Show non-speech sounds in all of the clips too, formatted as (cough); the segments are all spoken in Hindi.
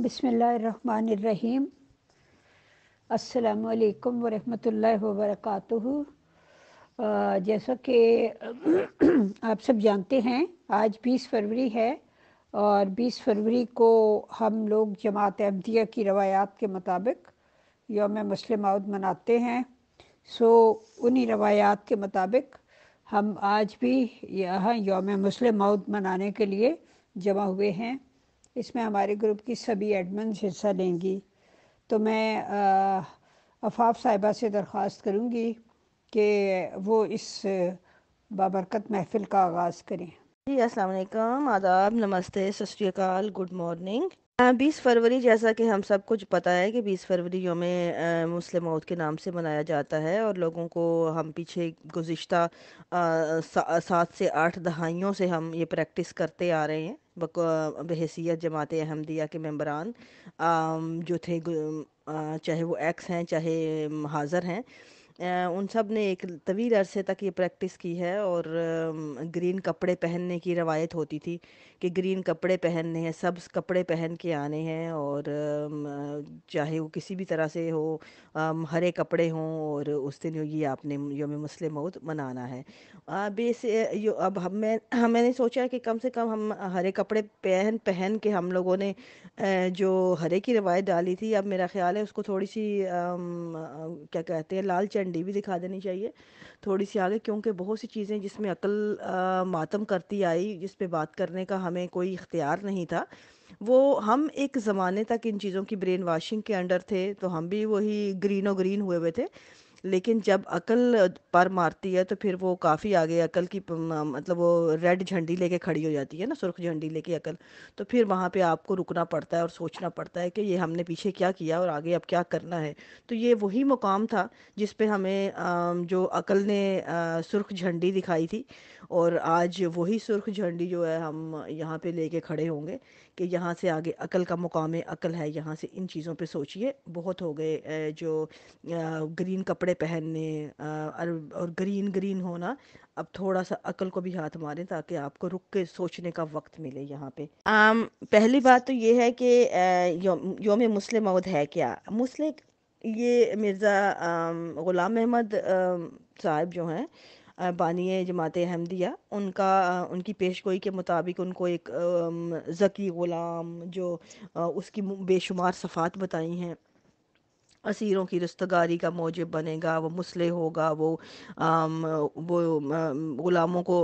बिसमीम् अल्लाम वरहमतुल्लाहि वर्क जैसा कि (clears throat) आप सब जानते हैं आज 20 फरवरी है और 20 फरवरी को हम लोग जमात अहमदिया की रवायात के मुताबिक योम मुस्लिम आउद मनाते हैं सो उन्हीं रवायात के मुताबिक हम आज भी यहाँ योम मुस्लिम आउद मनाने के लिए जमा हुए हैं इसमें हमारे ग्रुप की सभी एडमिन हिस्सा लेंगी तो मैं अफाफ साहिबा से दरख्वास्त करूँगी कि वो इस बाबरकत महफिल का आगाज़ करें जी अस्सलाम आदाब नमस्ते सत गुड मॉर्निंग बीस फरवरी जैसा कि हम सब कुछ पता है कि बीस फरवरी योम मुस्लिम मौत के नाम से मनाया जाता है और लोगों को हम पीछे गुज्त सात से आठ दहाइयों से हम ये प्रैक्टिस करते आ रहे हैं बहसीत जमात अहमदिया के मम्बरान जो थे चाहे वो एक्स हैं चाहे हाज़र हैं उन सब ने एक तवील अरसे तक ये प्रैक्टिस की है और ग्रीन कपड़े पहनने की रवायत होती थी कि ग्रीन कपड़े पहनने हैं सब कपड़े पहन के आने हैं और चाहे वो किसी भी तरह से हो हरे कपड़े हों और उस दिन ये आपने योम मुस्लिम मौत मनाना है अब इस अब हम मैं हाँ, मैंने सोचा कि कम से कम हम हरे कपड़े पहन पहन के हम लोगों ने जो हरे की रवायत डाली थी अब मेरा ख्याल है उसको थोड़ी सी क्या कहते हैं लाल डंडी भी दिखा देनी चाहिए थोड़ी सी आगे क्योंकि बहुत सी चीज़ें जिसमें अकल आ, मातम करती आई जिस पे बात करने का हमें कोई इख्तियार नहीं था वो हम एक ज़माने तक इन चीज़ों की ब्रेन वाशिंग के अंडर थे तो हम भी वही ग्रीन और ग्रीन हुए हुए थे लेकिन जब अकल पर मारती है तो फिर वो काफ़ी आगे अकल की मतलब वो रेड झंडी लेके खड़ी हो जाती है ना सुर्ख झंडी लेके अकल तो फिर वहाँ पे आपको रुकना पड़ता है और सोचना पड़ता है कि ये हमने पीछे क्या किया और आगे अब क्या करना है तो ये वही मुकाम था जिस पे हमें जो अकल ने सुर्ख झंडी दिखाई थी और आज वही सुर्ख झंडी जो है हम यहाँ पे लेके खड़े होंगे कि यहाँ से आगे अकल का मुकाम अकल है यहाँ से इन चीज़ों पे सोचिए बहुत हो गए जो ग्रीन कपड़े पहनने और ग्रीन ग्रीन होना अब थोड़ा सा अकल को भी हाथ मारें ताकि आपको रुक के सोचने का वक्त मिले यहाँ पे आम पहली बात तो ये है कि योम योम मुस्लिम मऊद है क्या मुस्लिम ये मिर्ज़ा ग़ुलाम अहमद साहब जो हैं बानिय जमात अहमदिया उनका उनकी पेश गोई के मुताबिक उनको एक ज़की ग़ुलाम जो उसकी बेशुमार सफ़ात बताई हैं असीरों की रस्तगारी का मौजब बनेगा वो मुसले होगा वो आम, वो ग़ुलामों को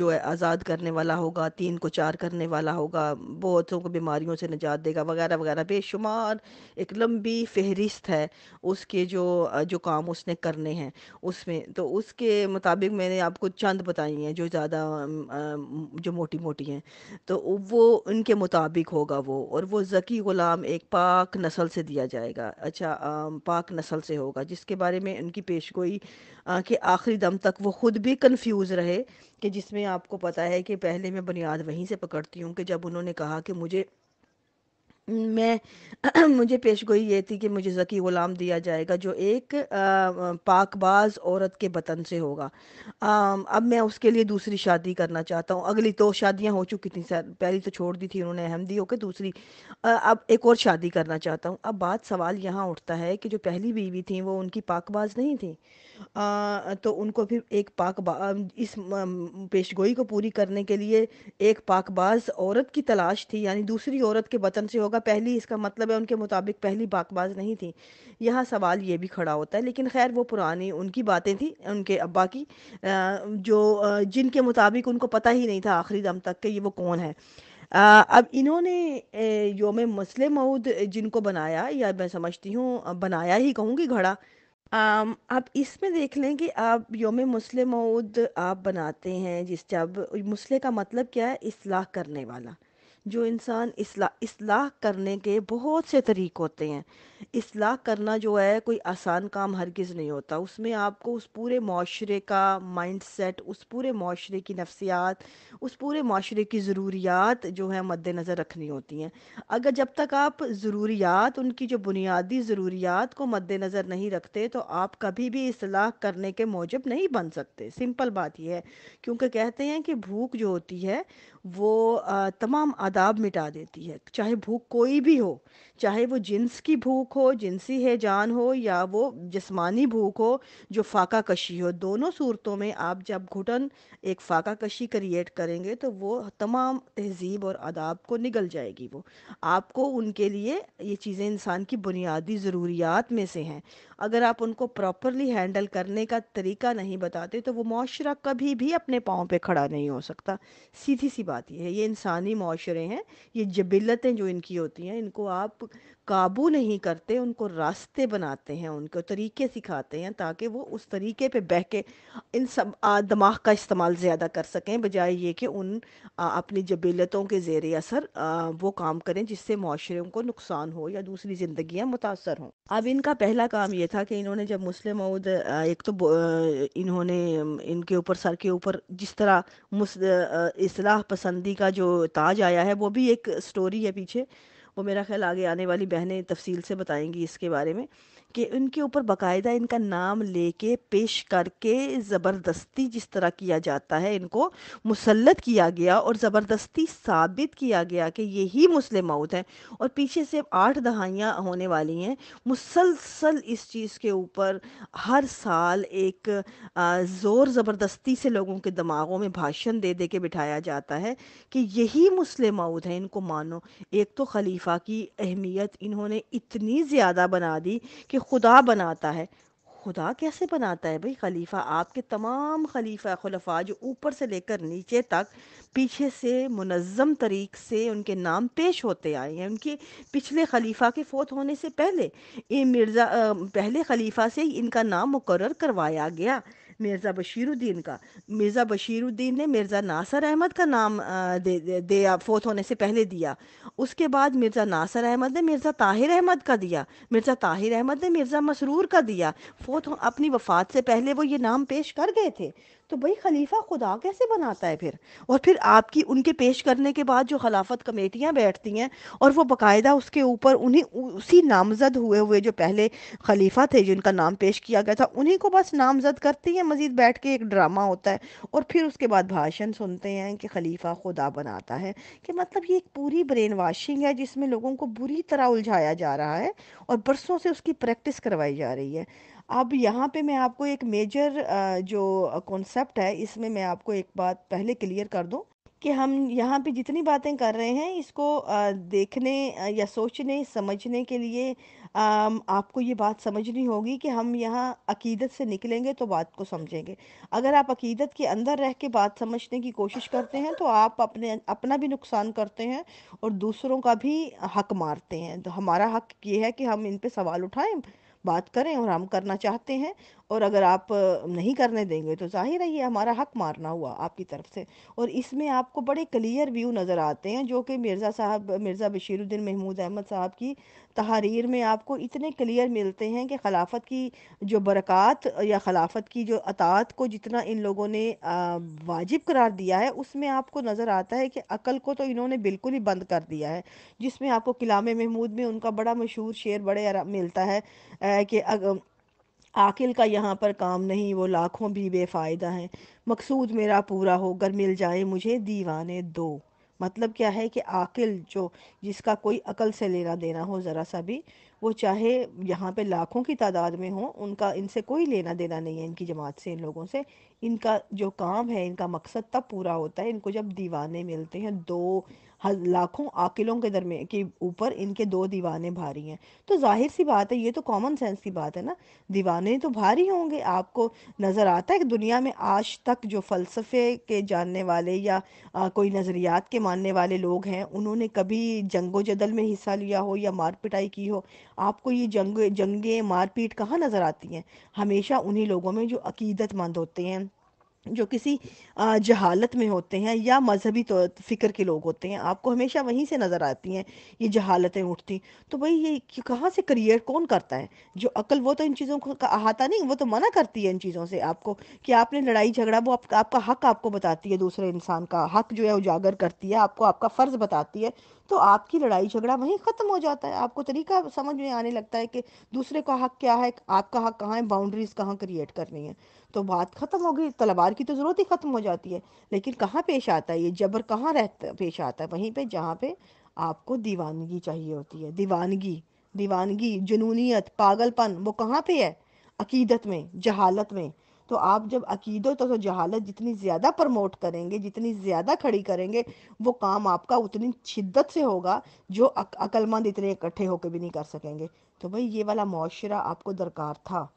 जो है आज़ाद करने वाला होगा तीन को चार करने वाला होगा बहुतों को बीमारियों से निजात देगा वगैरह वगैरह बेशुमार एक लंबी फहरिस्त है उसके जो जो काम उसने करने हैं उसमें तो उसके मुताबिक मैंने आपको चंद बताई हैं जो ज़्यादा जो मोटी मोटी हैं तो वो उनके मुताबिक होगा वो और वो ज़की ग़ुलाम एक पाक नस्ल से दिया जाएगा अच्छा पाक नस्ल से होगा जिसके बारे में उनकी पेश गोई के आखिरी दम तक वो ख़ुद भी कंफ्यूज रहे कि जिसमें आपको पता है कि पहले मैं बुनियाद वहीं से पकड़ती हूँ कि जब उन्होंने कहा कि मुझे मैं (clears throat) मुझे पेश गोई ये थी कि मुझे ज़की ग़ुलाम दिया जाएगा जो एक पाकबाज औरत के बतन से होगा आ, अब मैं उसके लिए दूसरी शादी करना चाहता हूँ अगली दो तो शादियाँ हो चुकी थी सर पहली तो छोड़ दी थी उन्होंने अहमदी होकर दूसरी आ, अब एक और शादी करना चाहता हूँ अब बात सवाल यहाँ उठता है कि जो पहली बीवी थी वो उनकी पाकबाज नहीं थी आ, तो उनको फिर एक पाक इस पेश गोई को पूरी करने के लिए एक पाकबाज औरत की तलाश थी यानी दूसरी औरत के बतन से होगा का पहली इसका मतलब है उनके मुताबिक पहली बाकबाज नहीं थी यहाँ सवाल ये भी खड़ा होता है लेकिन खैर वो पुरानी उनकी बातें थी उनके अब्बा की जो जिनके मुताबिक उनको पता ही नहीं था आखिरी दम तक कि ये वो कौन है आ, अब इन्होंने योम मसले मऊद जिनको बनाया या मैं समझती हूँ बनाया ही कहूँगी घड़ा आप इसमें देख लें कि आप योम मुस्लिम मऊद आप बनाते हैं जिस जब मुसले का मतलब क्या है इसलाह करने वाला जो इंसान इसला इसलाह करने के बहुत से तरीक़ होते हैं इसलाह करना जो है कोई आसान काम हरगिज़ नहीं होता उसमें आपको उस पूरे माशरे का माइंड सेट उस पूरे माशरे की नफसियात उस पूरे माशरे की ज़रूरियात जो है मद्देनज़र रखनी होती हैं अगर जब तक आप ज़रूरियात उनकी जो बुनियादी ज़रूरियात को मद्दनज़र नहीं रखते तो आप कभी भी इसलाह करने के मौजब नहीं बन सकते सिंपल बात यह है क्योंकि कहते हैं कि भूख जो होती है वो तमाम आदा आदाब मिटा देती है चाहे भूख कोई भी हो चाहे वो जिन्स की भूख हो जिन्सी है जान हो या वो जिस्मानी भूख हो जो फाका कशी हो दोनों सूरतों में आप जब घुटन एक फाका कशी क्रिएट करेंगे तो वो तमाम तहजीब और आदाब को निगल जाएगी वो आपको उनके लिए ये चीज़ें इंसान की बुनियादी ज़रूरियात में से हैं अगर आप उनको प्रॉपरली हैंडल करने का तरीका नहीं बताते तो वो माशरा कभी भी अपने पाँव पे खड़ा नहीं हो सकता सीधी सी बात यह है ये इंसानी माशरे रहे हैं ये जबिलतें जो इनकी होती हैं इनको आप काबू नहीं करते उनको रास्ते बनाते हैं उनको तरीके सिखाते हैं ताकि वो उस तरीके पे बह के इन सब दिमाग का इस्तेमाल ज़्यादा कर सकें बजाय ये कि उन आ, अपनी जबीलतों के ज़ेर असर आ, वो काम करें जिससे माशरे को नुकसान हो या दूसरी ज़िंदियाँ मुतासर हों अब इनका पहला काम ये था कि इन्होंने जब मुस्लिम मऊद एक तो इन्होंने इनके ऊपर सर के ऊपर जिस तरह इसलाह पसंदी का जो ताज आया है वो भी एक स्टोरी है पीछे वो मेरा ख्याल आगे आने वाली बहनें तफसील से बताएंगी इसके बारे में कि उनके ऊपर बाकायदा इनका नाम लेके पेश करके ज़बरदस्ती जिस तरह किया जाता है इनको मुसलत किया गया और ज़बरदस्ती साबित किया गया कि यही मुस्लिम मौत है और पीछे से आठ दहाइयाँ होने वाली हैं मुसलसल इस चीज़ के ऊपर हर साल एक ज़ोर ज़बरदस्ती से लोगों के दिमागों में भाषण दे दे के बिठाया जाता है कि यही मुस्लिम मऊद है इनको मानो एक तो खलीफा की अहमियत इन्होंने इतनी ज़्यादा बना दी कि खुदा बनाता है खुदा कैसे बनाता है भाई खलीफा आपके तमाम खलीफा खलफा जो ऊपर से लेकर नीचे तक पीछे से मुनज़म तरीक से उनके नाम पेश होते आए हैं उनके पिछले खलीफा के फोत होने से पहले ये मिर्ज़ा पहले खलीफा से इनका नाम मुकर करवाया गया मिर्ज़ा बशीरुद्दीन का मिर्ज़ा बशीरुद्दीन ने मिर्ज़ा नासर अहमद का नाम दे दिया फोत होने से पहले दिया उसके बाद मिर्ज़ा नासर अहमद ने मिर्ज़ा ताहिर अहमद का दिया मिर्ज़ा ताहिर अहमद ने मिर्ज़ा मसरूर का दिया फोत अपनी वफात से पहले वो ये नाम पेश कर गए थे तो भाई खलीफा खुदा कैसे बनाता है फिर और फिर आपकी उनके पेश करने के बाद जो खिलाफत कमेटियां बैठती हैं और वो बाकायदा उसके ऊपर उन्हीं उसी नामजद हुए हुए जो पहले खलीफा थे जिनका नाम पेश किया गया था उन्हीं को बस नामजद करती हैं मजीद बैठ के एक ड्रामा होता है और फिर उसके बाद भाषण सुनते हैं कि खलीफा खुदा बनाता है कि मतलब ये एक पूरी ब्रेन वाशिंग है जिसमें लोगों को बुरी तरह उलझाया जा रहा है और बरसों से उसकी प्रैक्टिस करवाई जा रही है अब यहाँ पे मैं आपको एक मेजर जो कॉन्सेप्ट है इसमें मैं आपको एक बात पहले क्लियर कर दूँ कि हम यहाँ पे जितनी बातें कर रहे हैं इसको देखने या सोचने समझने के लिए आपको ये बात समझनी होगी कि हम यहाँ अकीदत से निकलेंगे तो बात को समझेंगे अगर आप अकीदत के अंदर रह के बात समझने की कोशिश करते हैं तो आप अपने अपना भी नुकसान करते हैं और दूसरों का भी हक मारते हैं तो हमारा हक ये है कि हम इन पर सवाल उठाएँ बात करें और हम करना चाहते हैं और अगर आप नहीं करने देंगे तो जाहिर है ये हमारा हक मारना हुआ आपकी तरफ से और इसमें आपको बड़े क्लियर व्यू नज़र आते हैं जो कि मिर्ज़ा साहब मिर्ज़ा बशीरुद्दीन महमूद अहमद साहब की तहारीर में आपको इतने क्लियर मिलते हैं कि खिलाफत की जो बरक़ात या खिलाफत की जो अतात को जितना इन लोगों ने वाजिब करार दिया है उसमें आपको नज़र आता है कि अकल को तो इन्होंने बिल्कुल ही बंद कर दिया है जिसमें आपको किलाम महमूद में उनका बड़ा मशहूर शेर बड़े मिलता है कि आकिल का यहाँ पर काम नहीं वो लाखों भी बेफ़ायदा हैं मकसूद मेरा पूरा हो अगर मिल जाए मुझे दीवाने दो मतलब क्या है कि आकिल जो जिसका कोई अकल से लेना देना हो ज़रा सा भी वो चाहे यहाँ पे लाखों की तादाद में हो उनका इनसे कोई लेना देना नहीं है इनकी जमात से इन लोगों से इनका जो काम है इनका मकसद तब पूरा होता है इनको जब दीवाने मिलते हैं दो लाखों आकिलों के दरमे के ऊपर इनके दो दीवाने भारी हैं तो जाहिर सी बात है ये तो कॉमन सेंस की बात है ना दीवाने तो भारी होंगे आपको नज़र आता है कि दुनिया में आज तक जो फ़लसफ़े के जानने वाले या आ, कोई नज़रियात के मानने वाले लोग हैं उन्होंने कभी जंगो जदल में हिस्सा लिया हो या मार पिटाई की हो आपको ये जंग जंगे मारपीट कहाँ नज़र आती हैं हमेशा उन्हीं लोगों में जो अकीदतमंद होते हैं जो किसी जहालत में होते हैं या मजहबी तो फ़िक्र के लोग होते हैं आपको हमेशा वहीं से नज़र आती हैं ये जहालतें उठती तो भाई ये कहाँ से क्रिएट कौन करता है जो अकल वो तो इन चीज़ों को अहाता नहीं वो तो मना करती है इन चीज़ों से आपको कि आपने लड़ाई झगड़ा वो आप, आपका हक आपको बताती है दूसरे इंसान का हक जो है उजागर करती है आपको आपका फ़र्ज़ बताती है तो आपकी लड़ाई झगड़ा वहीं ख़त्म हो जाता है आपको तरीका समझ में आने लगता है कि दूसरे का हक क्या है आपका हक कहाँ है बाउंड्रीज़ कहाँ क्रिएट करनी है तो बात ख़त्म हो गई तलवार की तो ज़रूरत ही ख़त्म हो जाती है लेकिन कहाँ पेश आता है ये जबर कहाँ रहता पेश आता है वहीं पे जहाँ पे आपको दीवानगी चाहिए होती है दीवानगी दीवानगी जुनूनीत पागलपन वो कहाँ पे है अकीदत में जहालत में तो आप जब अकीदत तो, तो जहालत जितनी ज़्यादा प्रमोट करेंगे जितनी ज़्यादा खड़ी करेंगे वो काम आपका उतनी शिद्दत से होगा जो अक, अकलमंद इतने इकट्ठे होकर भी नहीं कर सकेंगे तो भाई ये वाला मुआरा आपको दरकार था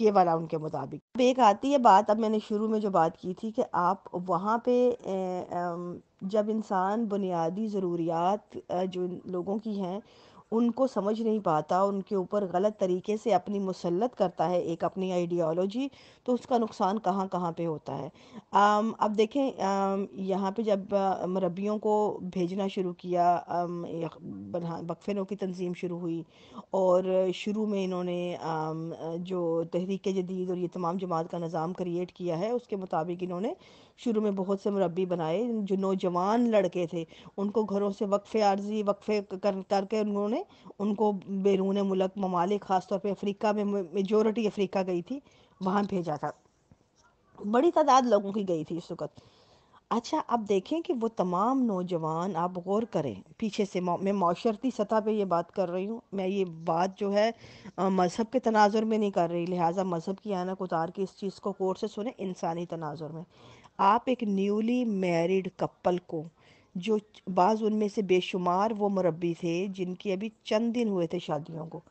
ये वाला उनके मुताबिक अब एक आती है बात अब मैंने शुरू में जो बात की थी कि आप वहाँ पे जब इंसान बुनियादी ज़रूरियात जो लोगों की हैं उनको समझ नहीं पाता उनके ऊपर गलत तरीके से अपनी मुसलत करता है एक अपनी आइडियोलॉजी तो उसका नुकसान कहाँ कहाँ पे होता है आम, अब देखें यहाँ पे जब मरबियों को भेजना शुरू किया वक्फनों की तंजीम शुरू हुई और शुरू में इन्होंने आम, जो तहरीक जदीद और ये तमाम जमात का निज़ाम क्रिएट किया है उसके मुताबिक इन्होंने शुरू में बहुत से मरबी बनाए जो नौजवान लड़के थे उनको घरों से वक्फ़े आर्जी वक्फ़े कर करके उन्होंने में उनको बैरून मुलक ममालिक ख़ासतौर पर अफ्रीका में मेजोरिटी अफ्रीका गई थी वहाँ भेजा था बड़ी तादाद लोगों की गई थी इस वक्त अच्छा आप देखें कि वो तमाम नौजवान आप गौर करें पीछे से मौ, मैं माशरती सतह पे ये बात कर रही हूँ मैं ये बात जो है मज़हब के तनाजुर में नहीं कर रही लिहाजा मज़हब की आनक उतार के इस चीज़ को गौर से सुने इंसानी तनाजुर में आप एक न्यूली मैरिड कपल को जो बाज़ उनमें से बेशुमार वो मुरबी थे जिनके अभी चंद दिन हुए थे शादियों को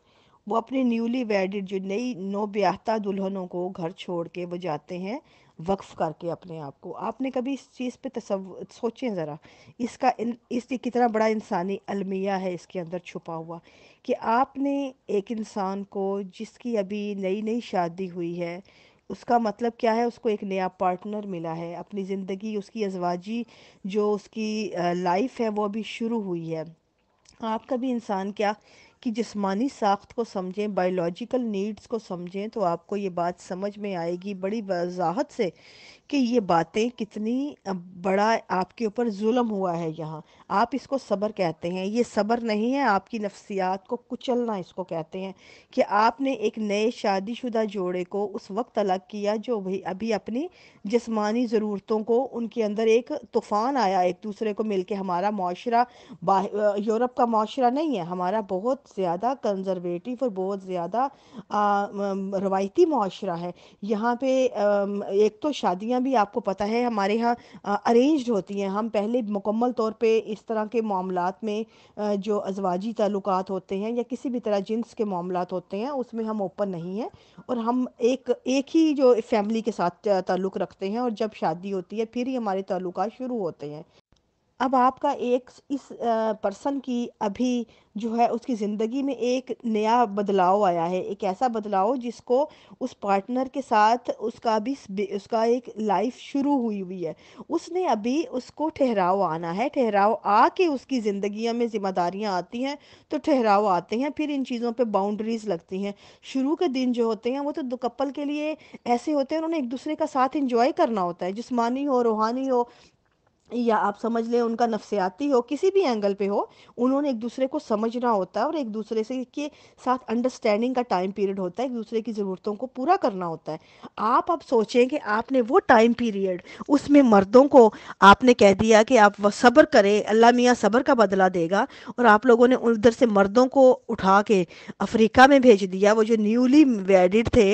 वो अपने न्यूली वेडिड जो नई नो ब्याहता दुल्हनों को घर छोड़ के वो जाते हैं वक्फ़ करके अपने आप को आपने कभी इस चीज़ पे तसव सोचें ज़रा इसका इन इसकी कितना बड़ा इंसानी अलमिया है इसके अंदर छुपा हुआ कि आपने एक इंसान को जिसकी अभी नई नई शादी हुई है उसका मतलब क्या है उसको एक नया पार्टनर मिला है अपनी ज़िंदगी उसकी अजवाजी जो उसकी लाइफ है वो अभी शुरू हुई है आपका भी इंसान क्या कि जिस्मानी साख्त को समझें बायोलॉजिकल नीड्स को समझें तो आपको ये बात समझ में आएगी बड़ी वजाहत से कि ये बातें कितनी बड़ा आपके ऊपर जुल्म हुआ है यहाँ आप इसको सब्र कहते हैं ये सब्र नहीं है आपकी नफ्सियात को कुचलना इसको कहते हैं कि आपने एक नए शादीशुदा जोड़े को उस वक्त अलग किया जो भी अभी अपनी जिस्मानी ज़रूरतों को उनके अंदर एक तूफ़ान आया एक दूसरे को मिल के हमारा माशरा यूरोप का माशरा नहीं है हमारा बहुत ज़्यादा कंजरवेटिव और बहुत ज़्यादा रवायती माशरा है यहाँ पे एक तो शादियाँ शादियाँ भी आपको पता है हमारे यहाँ अरेंज होती हैं हम पहले मुकम्मल तौर पे इस तरह के मामला में जो अजवाजी ताल्लुक होते हैं या किसी भी तरह जिन्स के मामला होते हैं उसमें हम ओपन नहीं हैं और हम एक एक ही जो फैमिली के साथ ताल्लुक़ रखते हैं और जब शादी होती है फिर ही हमारे ताल्लुक शुरू होते हैं अब आपका एक इस पर्सन की अभी जो है उसकी ज़िंदगी में एक नया बदलाव आया है एक ऐसा बदलाव जिसको उस पार्टनर के साथ उसका भी उसका एक लाइफ शुरू हुई हुई है उसने अभी उसको ठहराव आना है ठहराव आके उसकी ज़िंदगी में ज़िम्मेदारियाँ आती हैं तो ठहराव आते हैं फिर इन चीज़ों पर बाउंड्रीज़ लगती हैं शुरू के दिन जो होते हैं वो तो कपल के लिए ऐसे होते हैं उन्होंने एक दूसरे का साथ इंजॉय करना होता है जिसमानी हो रूहानी हो या आप समझ लें उनका नफसियाती हो किसी भी एंगल पे हो उन्होंने एक दूसरे को समझना होता है और एक दूसरे से के साथ अंडरस्टैंडिंग का टाइम पीरियड होता है एक दूसरे की ज़रूरतों को पूरा करना होता है आप अब सोचें कि आपने वो टाइम पीरियड उसमें मर्दों को आपने कह दिया कि आप सब्र करें अल्लाह मियाँ सब्र का बदला देगा और आप लोगों ने उधर से मर्दों को उठा के अफ्रीका में भेज दिया वो जो न्यूली वेडिड थे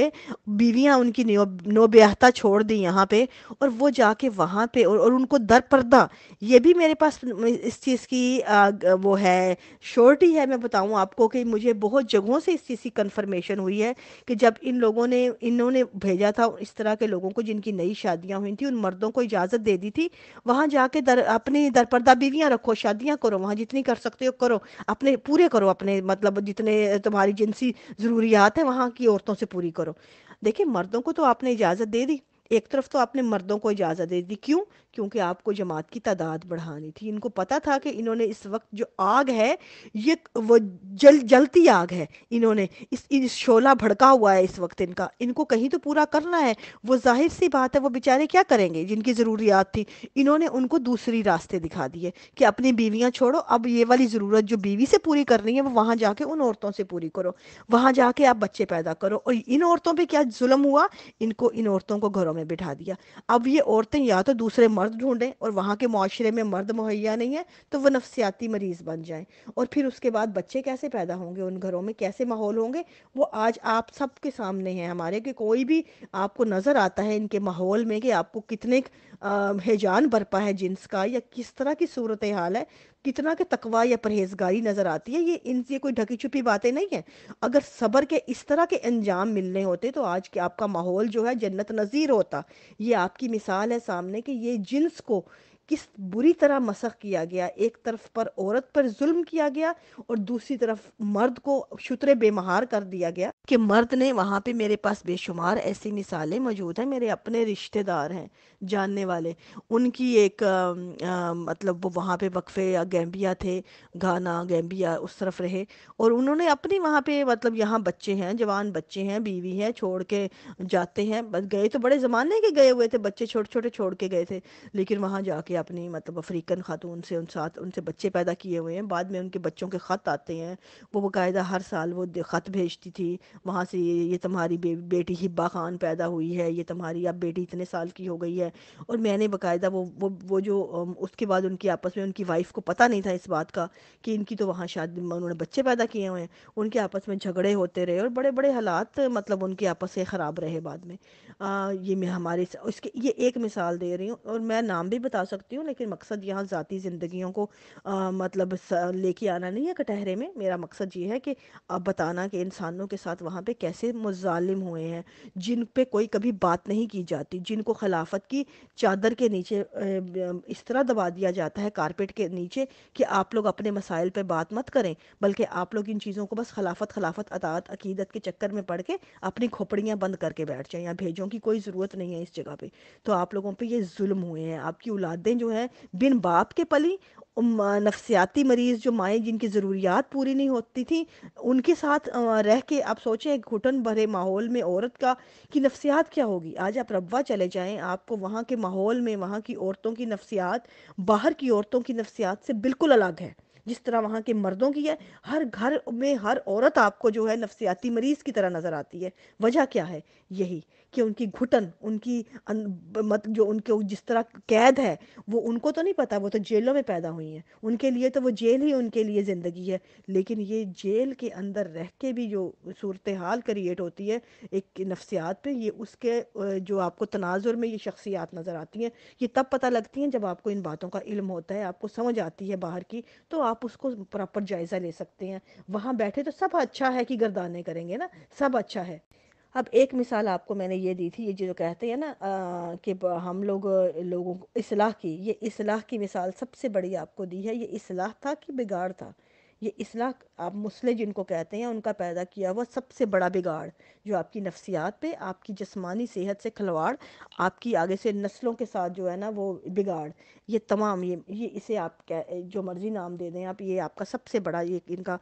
बीवियाँ उनकी नोब्याहता छोड़ दी यहाँ पे और वो जाके वहाँ पे और उनको दर पर पर्दा ये भी मेरे पास इस चीज़ की वो है श्योरिटी है मैं बताऊँ आपको कि मुझे बहुत जगहों से इस चीज़ की कंफर्मेशन हुई है कि जब इन लोगों ने इन्होंने भेजा था इस तरह के लोगों को जिनकी नई शादियां हुई थी उन मर्दों को इजाज़त दे दी थी वहाँ जाके दर अपनी दरपर्दा बीवियाँ रखो शादियाँ करो वहाँ जितनी कर सकते हो करो अपने पूरे करो अपने मतलब जितने तुम्हारी जिनसी ज़रूरियात है वहाँ की औरतों से पूरी करो देखिए मर्दों को तो आपने इजाज़त दे दी एक तरफ तो आपने मर्दों को इजाज़त दे दी क्यों क्योंकि आपको जमात की तादाद बढ़ानी थी इनको पता था कि इन्होंने इस वक्त जो आग है ये वो जल जलती आग है इन्होंने इस, इस शोला भड़का हुआ है इस वक्त इनका इनको कहीं तो पूरा करना है वो जाहिर सी बात है वो बेचारे क्या करेंगे जिनकी ज़रूरियात थी इन्होंने उनको दूसरी रास्ते दिखा दिए कि अपनी बीवियाँ छोड़ो अब ये वाली ज़रूरत जो बीवी से पूरी करनी है वो वहाँ जाके उन औरतों से पूरी करो वहाँ जाके आप बच्चे पैदा करो और इन औरतों पर क्या जुल्म हुआ इनको इन औरतों को घरों में बिठा दिया अब ये औरतें या तो दूसरे मर्द ढूंढें और वहाँ के माशरे में मर्द मुहैया नहीं है तो वह नफसियाती मरीज़ बन जाएं और फिर उसके बाद बच्चे कैसे पैदा होंगे उन घरों में कैसे माहौल होंगे वो आज आप सबके सामने हैं हमारे कि कोई भी आपको नज़र आता है इनके माहौल में कि आपको कितने हेजान बरपा है जिन्स का या किस तरह की सूरत हाल है कितना के तकवा या परहेजगारी नज़र आती है ये इन ये कोई ढकी छुपी बातें नहीं है अगर सबर के इस तरह के अंजाम मिलने होते तो आज के आपका माहौल जो है जन्नत नज़ीर होता ये आपकी मिसाल है सामने कि ये जिन्स को किस बुरी तरह मसक किया गया एक तरफ पर औरत पर जुल्म किया गया और दूसरी तरफ मर्द को शुतरे बेमहार कर दिया गया कि मर्द ने वहाँ पे मेरे पास बेशुमार ऐसी मिसालें मौजूद हैं मेरे अपने रिश्तेदार हैं जानने वाले उनकी एक आ, आ, मतलब वो वहाँ पे वक्फे या गैम्बिया थे घाना गैम्बिया उस तरफ रहे और उन्होंने अपनी वहाँ पे मतलब यहाँ बच्चे हैं जवान बच्चे हैं बीवी है छोड़ के जाते हैं गए तो बड़े ज़माने के गए हुए थे बच्चे छोटे छोटे छोड़ के गए थे लेकिन वहाँ जाके कि अपनी मतलब अफ्रीकन खातून से उन साथ उनसे बच्चे पैदा किए हुए हैं बाद में उनके बच्चों के ख़त आते हैं वो बाकायदा हर साल वो ख़त भेजती थी वहाँ से ये ये तुम्हारी बे, बेटी हिब्बा खान पैदा हुई है ये तुम्हारी अब बेटी इतने साल की हो गई है और मैंने बाकायदा वो वो वो जो उसके बाद उनकी आपस में उनकी वाइफ को पता नहीं था इस बात का कि इनकी तो वहाँ शादी उन्होंने बच्चे पैदा किए हुए हैं उनके आपस में झगड़े होते रहे और बड़े बड़े हालात मतलब उनके आपस से ख़राब रहे बाद में आ, ये मैं हमारे इसके ये एक मिसाल दे रही हूँ और मैं नाम भी बता सकती हूँ लेकिन मकसद यहाँ ज़ाती ज़िंदगियों को आ, मतलब लेके आना नहीं है कटहरे में मेरा मकसद ये है कि अब बताना कि इंसानों के साथ वहाँ पर कैसे मुजालिम हुए हैं जिन पर कोई कभी बात नहीं की जाती जिनको खिलाफत की चादर के नीचे इस तरह दबा दिया जाता है कारपेट के नीचे कि आप लोग अपने मसाइल पर बात मत करें बल्कि आप लोग इन चीज़ों को बस खिलाफत खिलाफत अतात अकीदत के चक्कर में पड़ के अपनी खोपड़ियाँ बंद करके बैठ जाएँ या भेजो बच्चों की कोई ज़रूरत नहीं है इस जगह पे तो आप लोगों पे ये जुल्म हुए हैं आपकी औलादें जो हैं बिन बाप के पली नफसियाती मरीज़ जो माएँ जिनकी ज़रूरियात पूरी नहीं होती थी उनके साथ रह के आप सोचें एक घुटन भरे माहौल में औरत का कि नफसियात क्या होगी आज आप रबा चले जाएं आपको वहाँ के माहौल में वहाँ की औरतों की नफसियात बाहर की औरतों की नफसियात से बिल्कुल अलग है जिस तरह वहाँ के मर्दों की है हर घर में हर औरत आपको जो है नफसियाती मरीज की तरह नज़र आती है वजह क्या है यही कि उनकी घुटन उनकी मत जो उनके जिस तरह कैद है वो उनको तो नहीं पता वो तो जेलों में पैदा हुई हैं उनके लिए तो वो जेल ही उनके लिए ज़िंदगी है लेकिन ये जेल के अंदर रह के भी जो सूरत हाल क्रिएट होती है एक नफ्सियात पे ये उसके जो आपको तनाजुर में ये शख्सियात नज़र आती हैं ये तब पता लगती हैं जब आपको इन बातों का इल्म होता है आपको समझ आती है बाहर की तो आप उसको प्रॉपर जायज़ा ले सकते हैं वहाँ बैठे तो सब अच्छा है कि गर्दाने करेंगे ना सब अच्छा है अब एक मिसाल आपको मैंने ये दी थी ये जो कहते हैं ना कि हम लोग लोगों को इसलाह की ये इसलाह की मिसाल सबसे बड़ी आपको दी है ये इसलाह था कि बिगाड़ था ये इसलाह आप मुसले जिनको कहते हैं उनका पैदा किया हुआ सबसे बड़ा बिगाड़ जो आपकी नफ्सियात पे आपकी जिसमानी सेहत से खलवाड़ आपकी आगे से नस्लों के साथ जो है ना वो बिगाड़ ये तमाम ये ये इसे आप कह जो मर्ज़ी नाम दे दें आप ये आपका सबसे बड़ा ये इनका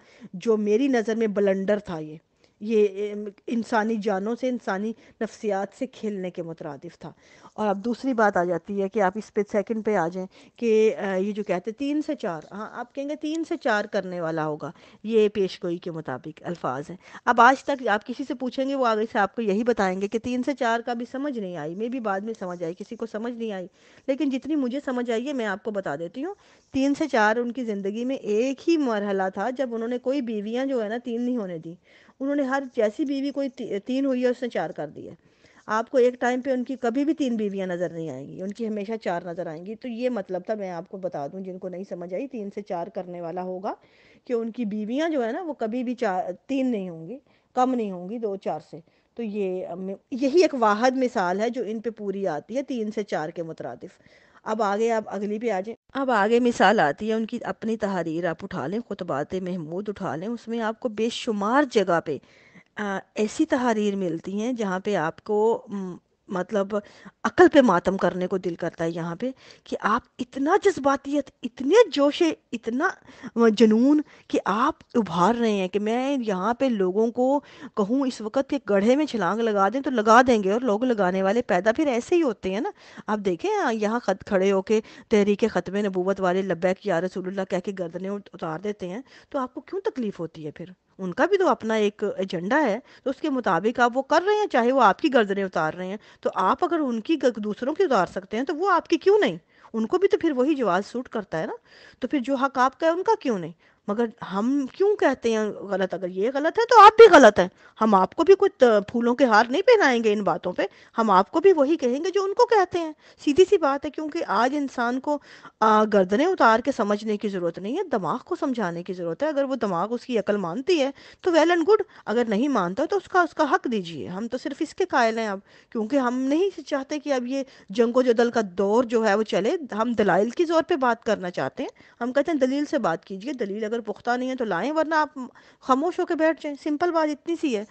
जो मेरी नज़र में बलंडर था ये ये इंसानी जानों से इंसानी नफ्सियात से खेलने के मुतरदफ था और अब दूसरी बात आ जाती है कि आप इस पे सेकंड पे आ जाएं कि ये जो कहते हैं तीन से चार हाँ आप कहेंगे तीन से चार करने वाला होगा ये पेश गोई के मुताबिक अल्फाज हैं अब आज तक आप किसी से पूछेंगे वो आगे से आपको यही बताएंगे कि तीन से चार का भी समझ नहीं आई मे भी बाद में समझ आई किसी को समझ नहीं आई लेकिन जितनी मुझे समझ आई है मैं आपको बता देती हूँ तीन से चार उनकी ज़िंदगी में एक ही मरहला था जब उन्होंने कोई बीवियाँ जो है ना तीन नहीं होने दी उन्होंने हर जैसी बीवी कोई ती, तीन हुई है उसने चार कर है आपको एक टाइम पे उनकी कभी भी तीन बीवियां नज़र नहीं आएंगी उनकी हमेशा चार नज़र आएंगी तो ये मतलब था मैं आपको बता दूं जिनको नहीं समझ आई तीन से चार करने वाला होगा कि उनकी बीवियां जो है ना वो कभी भी चार तीन नहीं होंगी कम नहीं होंगी दो चार से तो ये यही एक वाहद मिसाल है जो इन पे पूरी आती है तीन से चार के मुतरदफ़ अब आगे आप अगली पे आ जाए अब आगे मिसाल आती है उनकी अपनी तहरीर आप उठा लें खुतबात महमूद उठा लें उसमें आपको बेशुमार जगह पे आ, ऐसी तहारीर मिलती हैं जहाँ पे आपको मतलब अकल पे मातम करने को दिल करता है यहाँ पे कि आप इतना जज्बातियत इतने जोश इतना जुनून कि आप उभार रहे हैं कि मैं यहाँ पे लोगों को कहूँ इस वक्त के गढ़े में छलांग लगा दें तो लगा देंगे और लोग लगाने वाले पैदा फिर ऐसे ही होते हैं ना आप देखें यहाँ खत खड़े होके तहरीक खतम नबूत वाले लब्बैक या रसूलुल्लाह कह के गर्दनें उतार देते हैं तो आपको क्यों तकलीफ़ होती है फिर उनका भी तो अपना एक एजेंडा है तो उसके मुताबिक आप वो कर रहे हैं चाहे वो आपकी गर्दनें उतार रहे हैं तो आप अगर उनकी दूसरों की उतार सकते हैं तो वो आपकी क्यों नहीं उनको भी तो फिर वही जवाब सूट करता है ना तो फिर जो हक आपका है उनका क्यों नहीं मगर हम क्यों कहते हैं गलत अगर ये गलत है तो आप भी गलत हैं हम आपको भी कुछ फूलों के हार नहीं पहनाएंगे इन बातों पे हम आपको भी वही कहेंगे जो उनको कहते हैं सीधी सी बात है क्योंकि आज इंसान को गर्दनें उतार के समझने की ज़रूरत नहीं है दिमाग को समझाने की ज़रूरत है अगर वो दिमाग उसकी अकल मानती है तो वेल एंड गुड अगर नहीं मानता तो उसका उसका हक दीजिए हम तो सिर्फ इसके कायल हैं अब क्योंकि हम नहीं चाहते कि अब ये जंगो जदल का दौर जो है वो चले हम दलाइल की जोर पर बात करना चाहते हैं हम कहते हैं दलील से बात कीजिए दलील अगर पुख्ता नहीं है तो लाएं वरना आप खामोश होकर बैठ जाएं सिंपल बात इतनी सी है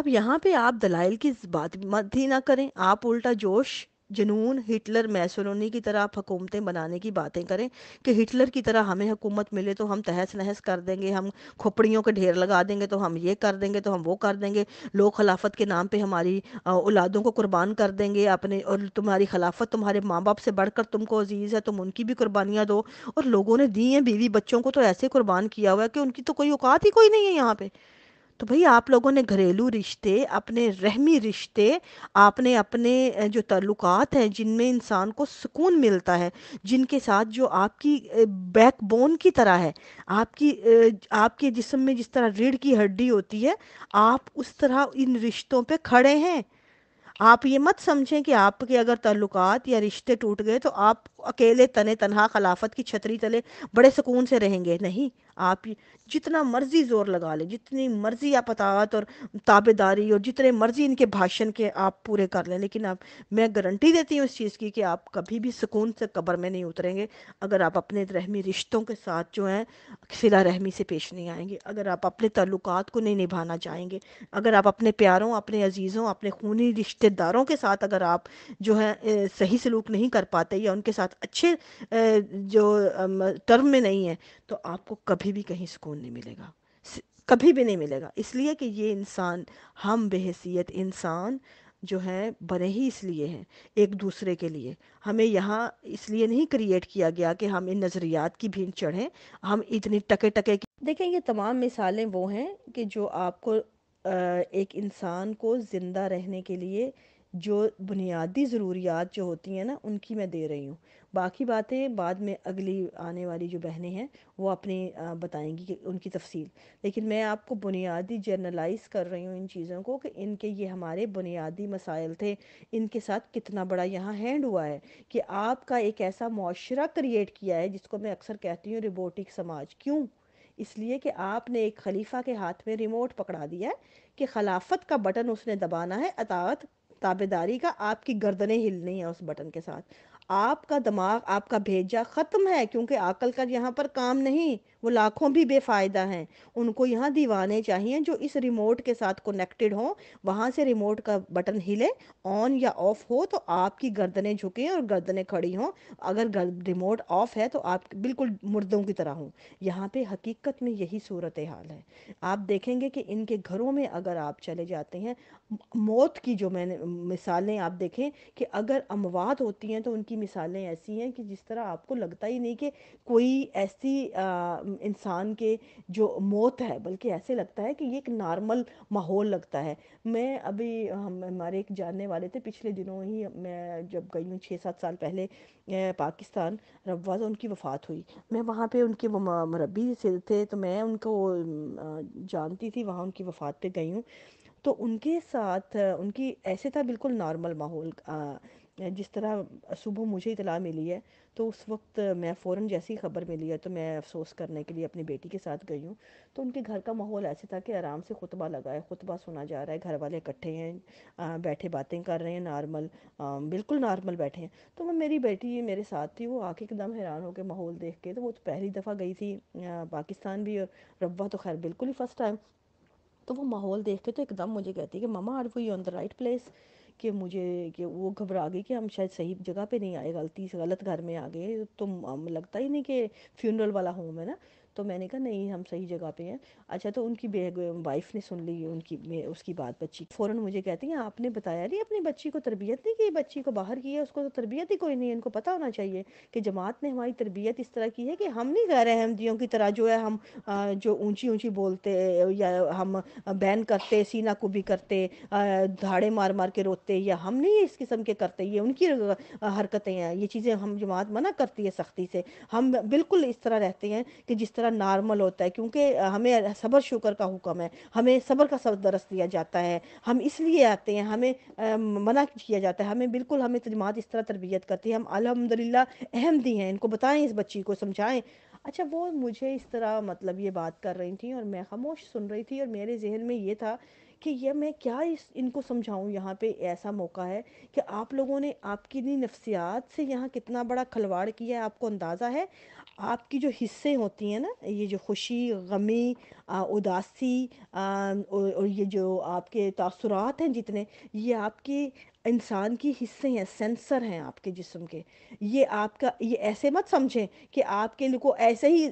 अब यहाँ पे आप दलाइल की बात मत ही ना करें आप उल्टा जोश जुनून हिटलर मैसोलोनी की तरह आप हुकूमतें बनाने की बातें करें कि हिटलर की तरह हमें हुकूमत मिले तो हम तहस नहस कर देंगे हम खोपड़ियों के ढेर लगा देंगे तो हम ये कर देंगे तो हम वो कर देंगे लोग खिलाफत के नाम पर हमारी औलादों को कुर्बान कर देंगे अपने और तुम्हारी खिलाफत तुम्हारे माँ बाप से बढ़कर तुमको अजीज़ है तुम उनकी भी कुर्बानियाँ दो और लोगों ने दी हैं बीवी बच्चों को तो ऐसे कुर्बान किया हुआ है कि उनकी तो कोई औकात ही कोई नहीं है यहाँ पे तो भाई आप लोगों ने घरेलू रिश्ते अपने रहमी रिश्ते आपने अपने जो ताल्लुकात हैं जिनमें इंसान को सुकून मिलता है जिनके साथ जो आपकी बैकबोन की तरह है आपकी आपके जिस्म में जिस तरह रीढ़ की हड्डी होती है आप उस तरह इन रिश्तों पे खड़े हैं आप ये मत समझें कि आपके अगर तल्लुकात या रिश्ते टूट गए तो आप अकेले तने तनहा खिलाफत की छतरी तले बड़े सुकून से रहेंगे नहीं आप जितना मर्जी जोर लगा लें जितनी मर्जी आप अतात और ताबेदारी और जितने मर्जी इनके भाषण के आप पूरे कर लें लेकिन आप मैं गारंटी देती हूँ इस चीज़ की कि आप कभी भी सुकून से कब्र में नहीं उतरेंगे अगर आप अपने रहमी रिश्तों के साथ जो है सिला रहमी से पेश नहीं आएंगे अगर आप अपने तल्लुक को नहीं निभाना चाहेंगे अगर आप अपने प्यारों अपने अजीज़ों अपने खूनी रिश्ते रिश्तेदारों के साथ अगर आप जो है सही सलूक नहीं कर पाते या उनके साथ अच्छे जो टर्म में नहीं है तो आपको कभी भी कहीं सुकून नहीं मिलेगा कभी भी नहीं मिलेगा इसलिए कि ये इंसान हम बेहसीत इंसान जो है बने ही इसलिए हैं एक दूसरे के लिए हमें यहाँ इसलिए नहीं क्रिएट किया गया कि हम इन नज़रियात की भीड़ चढ़ें हम इतनी टके टके की देखें ये तमाम मिसालें वो हैं कि जो आपको एक इंसान को ज़िंदा रहने के लिए जो बुनियादी ज़रूरियात जो होती हैं ना उनकी मैं दे रही हूँ बाकी बातें बाद में अगली आने वाली जो बहनें हैं वो अपनी बताएंगी कि उनकी तफसील लेकिन मैं आपको बुनियादी जर्नलाइज कर रही हूँ इन चीज़ों को कि इनके ये हमारे बुनियादी मसाइल थे इनके साथ कितना बड़ा यहाँ हैंड हुआ है कि आपका एक ऐसा माशरा क्रिएट किया है जिसको मैं अक्सर कहती हूँ रिबोटिक समाज क्यों इसलिए कि आपने एक खलीफा के हाथ में रिमोट पकड़ा दिया है कि खिलाफत का बटन उसने दबाना है अतात ताबेदारी का आपकी गर्दनें हिलनी है उस बटन के साथ आपका दिमाग आपका भेजा ख़त्म है क्योंकि आकल का यहाँ पर काम नहीं वो लाखों भी बेफ़ायदा हैं उनको यहाँ दीवाने चाहिए जो इस रिमोट के साथ कनेक्टेड हों वहाँ से रिमोट का बटन हिले ऑन या ऑफ हो तो आपकी गर्दनें झुकें और गर्दनें खड़ी हों अगर रिमोट ऑफ है तो आप बिल्कुल मुर्दों की तरह हों यहाँ पे हकीकत में यही सूरत हाल है आप देखेंगे कि इनके घरों में अगर आप चले जाते हैं मौत की जो मैंने मिसालें आप देखें कि अगर अमवात होती हैं तो उनकी मिसालें ऐसी हैं कि जिस तरह आपको लगता ही नहीं कि कोई ऐसी आ, इंसान के जो मौत है बल्कि ऐसे लगता है कि ये एक नॉर्मल माहौल लगता है मैं अभी हम हमारे एक जानने वाले थे पिछले दिनों ही मैं जब गई हूँ छः सात साल पहले पाकिस्तान रवा रवाज़ा उनकी वफ़ात हुई मैं वहाँ पे उनके मरबी से थे तो मैं उनको जानती थी वहाँ उनकी वफ़ात पे गई हूँ तो उनके साथ उनकी ऐसे था बिल्कुल नॉर्मल माहौल जिस तरह सुबह मुझे इतला मिली है तो उस वक्त मैं फ़ौरन जैसी खबर मिली है तो मैं अफसोस करने के लिए अपनी बेटी के साथ गई हूँ तो उनके घर का माहौल ऐसे था कि आराम से खुतबा लगा है खुतबा सुना जा रहा है घर वाले इकट्ठे हैं बैठे बातें कर रहे हैं नॉर्मल बिल्कुल नॉर्मल बैठे हैं तो वो मेरी बेटी मेरे साथ थी वो आके एकदम हैरान होकर माहौल देख के तो वो तो पहली दफ़ा गई थी पाकिस्तान भी रबा तो खैर बिल्कुल ही फ़र्स्ट टाइम तो वो माहौल देख के तो एकदम मुझे कहती है कि मामा are you on the right place कि मुझे कि वो घबरा गई कि हम शायद सही जगह पे नहीं आए गलती से गलत घर में आ गए तो लगता ही नहीं कि फ्यूनरल वाला होम है ना तो मैंने कहा नहीं हम सही जगह पे हैं अच्छा तो उनकी वाइफ ने सुन ली उनकी उसकी बात बच्ची फ़ौरन मुझे कहती हैं आपने बताया नहीं अपनी बच्ची को तरबियत नहीं की बच्ची को बाहर की है उसको तो तरबियत ही कोई नहीं है इनको पता होना चाहिए कि जमात ने हमारी तरबियत इस तरह की है कि हम नहीं गैर अहमदियों की तरह जो है हम जो ऊंची ऊंची बोलते या हम बैन करते सीना कुबी करते धाड़े मार मार के रोते या हम नहीं इस किस्म के करते ये उनकी हरकतें हैं ये चीज़ें हम जमात मना करती है सख्ती से हम बिल्कुल इस तरह रहते हैं कि जिस तरह तरह नॉर्मल होता है क्योंकि हमें सबर शुक्र का हुक्म है हमें सबर का सब दरस दिया जाता है हम इसलिए आते हैं हमें मना किया जाता है हमें बिल्कुल हमें तजमात इस तरह तरबियत करती है हम अलहमदिल्ला अहम दी हैं इनको बताएं इस बच्ची को समझाएं अच्छा वो मुझे इस तरह मतलब ये बात कर रही थी और मैं खामोश सुन रही थी और मेरे जहन में ये था कि यह मैं क्या इस इनको समझाऊँ यहाँ पे ऐसा मौका है कि आप लोगों ने आपकी नफ्सियात से यहाँ कितना बड़ा खलवाड़ किया है आपको अंदाज़ा है आपकी जो हिस्से होती हैं ना ये जो खुशी गमी आ, उदासी आ, और, और ये जो आपके तासुरात हैं जितने ये आपकी इंसान की हिस्से हैं सेंसर हैं आपके जिस्म के ये आपका ये ऐसे मत समझें कि आपके लिए को ऐसे ही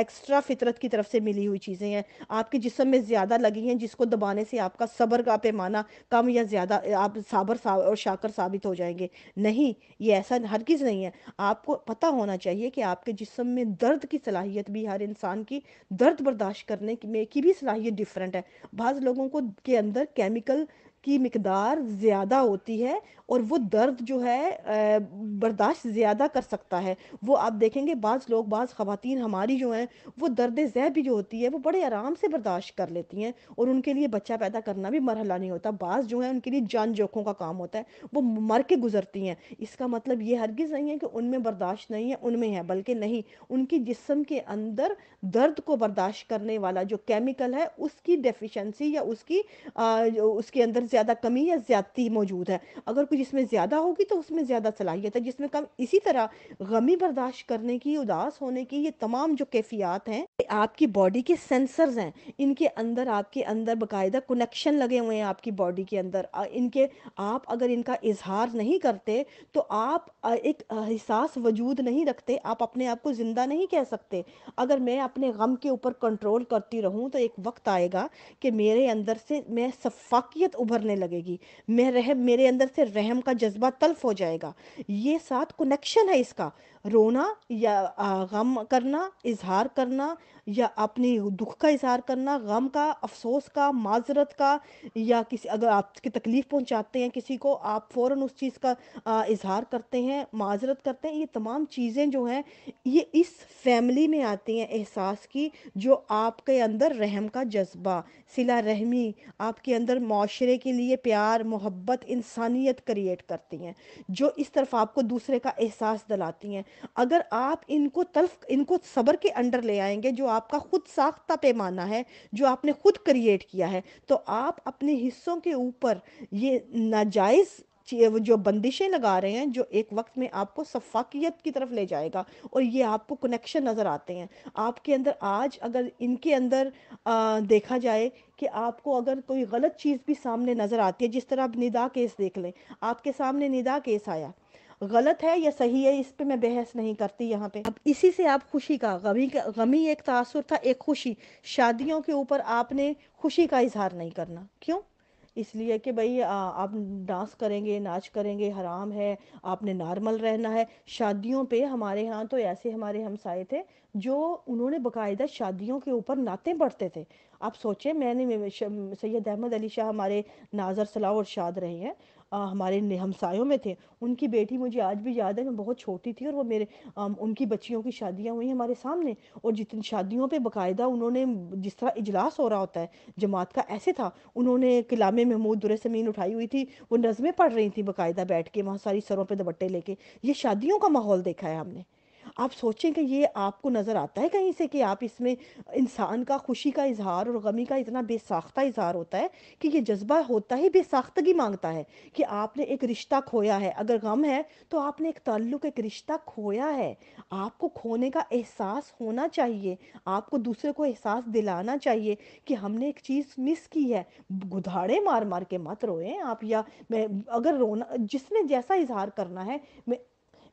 एक्स्ट्रा फितरत की तरफ से मिली हुई चीज़ें हैं आपके जिस्म में ज़्यादा लगी हैं जिसको दबाने से आपका सब्र का पैमाना कम या ज़्यादा आप साबर सा, और शाकर साबित हो जाएंगे नहीं ये ऐसा हर चीज नहीं है आपको पता होना चाहिए कि आपके जिसम में दर्द की सलाहियत भी हर इंसान की दर्द बर्दाश्त करने की में की भी सलाहियत डिफरेंट है बाज़ लोगों को के अंदर केमिकल की मकदार ज़्यादा होती है और वो दर्द जो है बर्दाश्त ज़्यादा कर सकता है वो आप देखेंगे बाज़ लोग बाज़ ख़वातीन हमारी जो हैं वो दर्द जह भी जो होती है वो बड़े आराम से बर्दाश्त कर लेती हैं और उनके लिए बच्चा पैदा करना भी मरहला नहीं होता बाज़ जो है उनके लिए जान जोखों का काम होता है वो मर के गुजरती हैं इसका मतलब ये हरगिज़ नहीं है कि उनमें बर्दाश्त नहीं है उनमें है बल्कि नहीं उनकी जिसम के अंदर दर्द को बर्दाश्त करने वाला जो केमिकल है उसकी डेफिशेंसी या उसकी उसके अंदर ज़्यादा कमी या ज़्यादती मौजूद है अगर कोई जिसमें ज़्यादा होगी तो उसमें ज़्यादा सलाहियत है जिसमें कम इसी तरह गमी बर्दाश्त करने की उदास होने की ये तमाम जो कैफियात हैं आपकी बॉडी के सेंसर्स हैं इनके अंदर आपके अंदर बकायदा कनेक्शन लगे हुए हैं आपकी बॉडी के अंदर इनके आप अगर इनका इजहार नहीं करते तो आप एक एहसास वजूद नहीं रखते आप अपने आप को ज़िंदा नहीं कह सकते अगर मैं अपने गम के ऊपर कंट्रोल करती रहूँ तो एक वक्त आएगा कि मेरे अंदर से मैं शफाकियत उभरने लगेगी मैं रह मेरे अंदर से रहम का जज्बा तल्फ हो जाएगा ये साथ कनेक्शन है इसका रोना या गम करना इजहार करना या अपने दुख का इजहार करना गम का अफसोस का माजरत का या किसी अगर आपकी तकलीफ़ पहुंचाते हैं किसी को आप फ़ौर उस चीज़ का इजहार करते हैं माजरत करते हैं ये तमाम चीज़ें जो हैं ये इस फैमिली में आती हैं एहसास की जो आपके अंदर रहम का जज्बा सिला रहमी आपके अंदर माशरे के लिए प्यार मोहब्बत इंसानियत क्रिएट करती हैं जो इस तरफ आपको दूसरे का एहसास दिलाती हैं अगर आप इनको तल्फ इनको सब्र के अंडर ले आएंगे जो आपका खुद साख्ता पैमाना है जो आपने खुद क्रिएट किया है तो आप अपने हिस्सों के ऊपर ये नाजायज़ जो बंदिशें लगा रहे हैं जो एक वक्त में आपको सफाकियत की तरफ ले जाएगा और ये आपको कनेक्शन नज़र आते हैं आपके अंदर आज अगर इनके अंदर आ, देखा जाए कि आपको अगर कोई गलत चीज़ भी सामने नज़र आती है जिस तरह आप निदा केस देख लें आपके सामने निदा केस आया गलत है या सही है इस पर मैं बहस नहीं करती यहाँ पे अब इसी से आप खुशी का गमी का गमी एक तासर था एक खुशी शादियों के ऊपर आपने खुशी का इजहार नहीं करना क्यों इसलिए कि भाई आप डांस करेंगे नाच करेंगे हराम है आपने नॉर्मल रहना है शादियों पे हमारे यहाँ तो ऐसे हमारे हमसाए थे जो उन्होंने बाकायदा शादियों के ऊपर नाते पढ़ते थे आप सोचें मैंने सैयद अहमद अली शाह हमारे नाजर सलाह और शाद रहे हैं आ, हमारे हमसायों में थे उनकी बेटी मुझे आज भी याद है मैं बहुत छोटी थी और वो मेरे आ, उनकी बच्चियों की शादियाँ हुई हमारे सामने और जितनी शादियों पे बकायदा उन्होंने जिस तरह इजलास हो रहा होता है जमात का ऐसे था उन्होंने किलामे महमूद समीन उठाई हुई थी वो नज़में पढ़ रही थी बाकायदा बैठ के वहाँ सारी सरों पर दुपट्टे लेके ये शादियों का माहौल देखा है हमने आप सोचें कि ये आपको नज़र आता है कहीं से कि आप इसमें इंसान का खुशी का इजहार और गमी का इतना बेसाख्ता इजहार होता है कि ये जज्बा होता ही बेसाख्तगी मांगता है कि आपने एक रिश्ता खोया है अगर गम है तो आपने एक ताल्लुक एक रिश्ता खोया है आपको खोने का एहसास होना चाहिए आपको दूसरे को एहसास दिलाना चाहिए कि हमने एक चीज़ मिस की है गुधाड़े मार मार के मत रोएं आप या मैं अगर रोना जिसने जैसा इजहार करना है मैं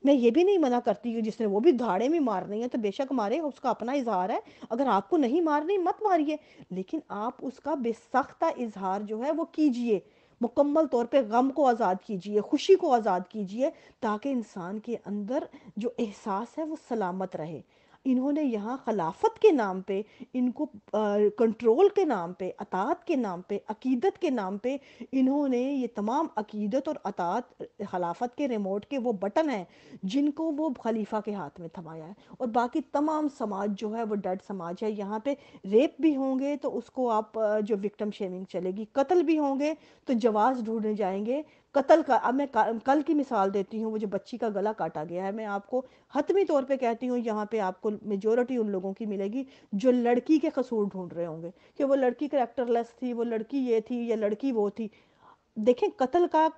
मैं ये भी नहीं मना करती हूँ जिसने वो भी धाड़े में मारनी है तो बेशक मारे उसका अपना इजहार है अगर आपको नहीं मारनी मत मारिए लेकिन आप उसका बेसख्ता इजहार जो है वो कीजिए मुकम्मल तौर पे गम को आज़ाद कीजिए खुशी को आज़ाद कीजिए ताकि इंसान के अंदर जो एहसास है वो सलामत रहे इन्होंने यहाँ खिलाफत के नाम पे इनको कंट्रोल के नाम पे अतात के नाम पे अकीदत के नाम पे इन्होंने ये तमाम अकीदत और अतात खिलाफत के रिमोट के वो बटन हैं जिनको वो खलीफा के हाथ में थमाया है और बाकी तमाम समाज जो है वो डेड समाज है यहाँ पे रेप भी होंगे तो उसको आप जो विक्टम शेमिंग चलेगी कत्ल भी होंगे तो जवाब ढूंढने जाएंगे कत्ल का अब मैं कल की मिसाल देती हूँ वो जो बच्ची का गला काटा गया है मैं आपको हतमी तौर पे कहती हूँ यहाँ पे आपको मेजोरिटी उन लोगों की मिलेगी जो लड़की के कसूर ढूंढ रहे होंगे कि वो लड़की करेक्टरलेस थी वो लड़की ये थी या लड़की वो थी देखें कत्ल का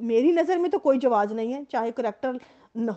मेरी नज़र में तो कोई जवाब नहीं है चाहे करेक्टर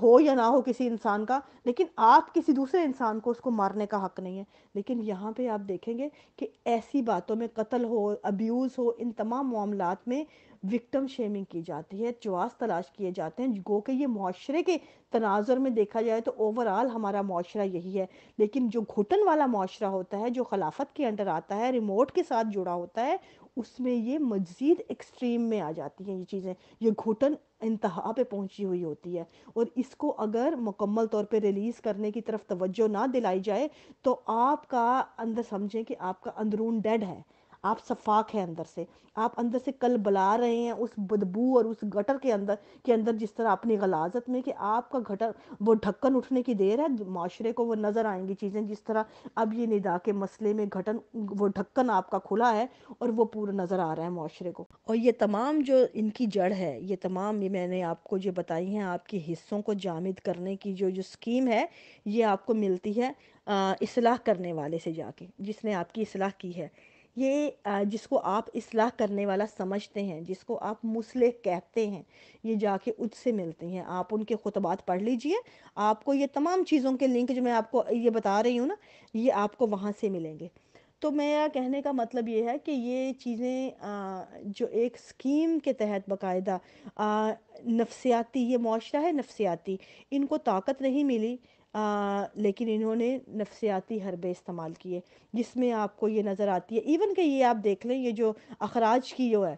हो या ना हो किसी इंसान का लेकिन आप किसी दूसरे इंसान को उसको मारने का हक नहीं है लेकिन यहाँ पे आप देखेंगे कि ऐसी बातों में कत्ल हो अब्यूज़ हो इन तमाम मामला में विक्टम शेमिंग की जाती है चवास तलाश किए जाते हैं गो के ये माशरे के तनाजर में देखा जाए तो ओवरऑल हमारा माशरा यही है लेकिन जो घुटन वाला माशरा होता है जो खिलाफत के अंडर आता है रिमोट के साथ जुड़ा होता है उसमें ये मज़ीद एक्सट्रीम में आ जाती हैं ये चीज़ें ये घुटन इंतहा पे पहुंची हुई होती है और इसको अगर मुकम्मल तौर पे रिलीज़ करने की तरफ तवज्जो ना दिलाई जाए तो आपका अंदर समझें कि आपका अंदरून डेड है आप सफाक हैं अंदर से आप अंदर से कल बला रहे हैं उस बदबू और उस गटर के अंदर के अंदर जिस तरह अपनी गलाजत में कि आपका गटर वो ढक्कन उठने की देर है माशरे को वो नज़र आएंगी चीज़ें जिस तरह अब ये निदा के मसले में घटन वो ढक्कन आपका खुला है और वो पूरा नज़र आ रहा है माशरे को और ये तमाम जो इनकी जड़ है ये तमाम ये मैंने आपको जो बताई हैं आपके हिस्सों को जामिद करने की जो जो स्कीम है ये आपको मिलती है इसलाह करने वाले से जाके जिसने आपकी इसलाह की है ये जिसको आप इसलाह करने वाला समझते हैं जिसको आप मुसलह कहते हैं ये जाके उससे मिलते हैं आप उनके खुतबात पढ़ लीजिए आपको ये तमाम चीज़ों के लिंक जो मैं आपको ये बता रही हूँ ना ये आपको वहाँ से मिलेंगे तो मेरा कहने का मतलब ये है कि ये चीज़ें जो एक स्कीम के तहत बाकायदा नफसियाती ये माशरा है नफसियाती इनको ताकत नहीं मिली आ, लेकिन इन्होंने नफसियाती हरबे इस्तेमाल किए जिसमें आपको ये नज़र आती है इवन कि ये आप देख लें ये जो अखराज की जो है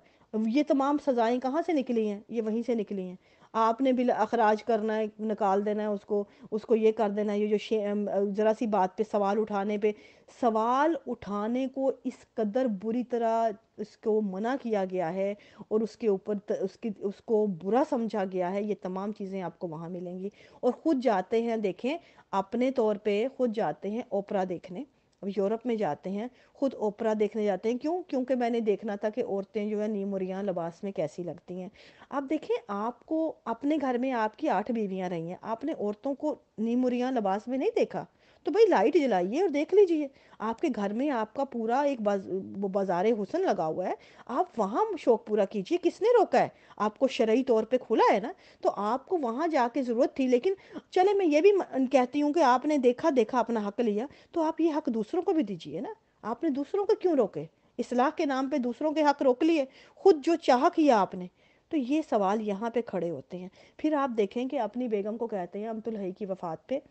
ये तमाम सज़ाएँ कहाँ से निकली हैं ये वहीं से निकली हैं आपने भी अखराज करना है निकाल देना है उसको उसको ये कर देना है ये जो ज़रा सी बात पे सवाल उठाने पे सवाल उठाने को इस कदर बुरी तरह उसको मना किया गया है और उसके ऊपर उसकी उसको बुरा समझा गया है ये तमाम चीज़ें आपको वहाँ मिलेंगी और ख़ुद जाते हैं देखें अपने तौर पे खुद जाते हैं ओपरा देखने अब यूरोप में जाते हैं ख़ुद ओपरा देखने जाते हैं क्यों क्योंकि मैंने देखना था कि औरतें जो है नीमुरियाँ लबास में कैसी लगती हैं आप देखें आपको अपने घर में आपकी आठ बीवियाँ रही हैं आपने औरतों को नीमुरियाँ लबास में नहीं देखा तो भाई लाइट जलाइए और देख लीजिए आपके घर में आपका पूरा एक बाज, बाजार हुसन लगा हुआ है आप वहाँ शौक पूरा कीजिए किसने रोका है आपको शरय तौर पे खुला है ना तो आपको वहाँ जाके ज़रूरत थी लेकिन चले मैं ये भी कहती हूँ कि आपने देखा देखा अपना हक लिया तो आप ये हक दूसरों को भी दीजिए ना आपने दूसरों को क्यों रोके इसलाह के नाम पे दूसरों के हक रोक लिए खुद जो चाह किया आपने तो ये सवाल यहाँ पे खड़े होते हैं फिर आप देखें कि अपनी बेगम को कहते हैं अमतुल हई की वफ़ात पे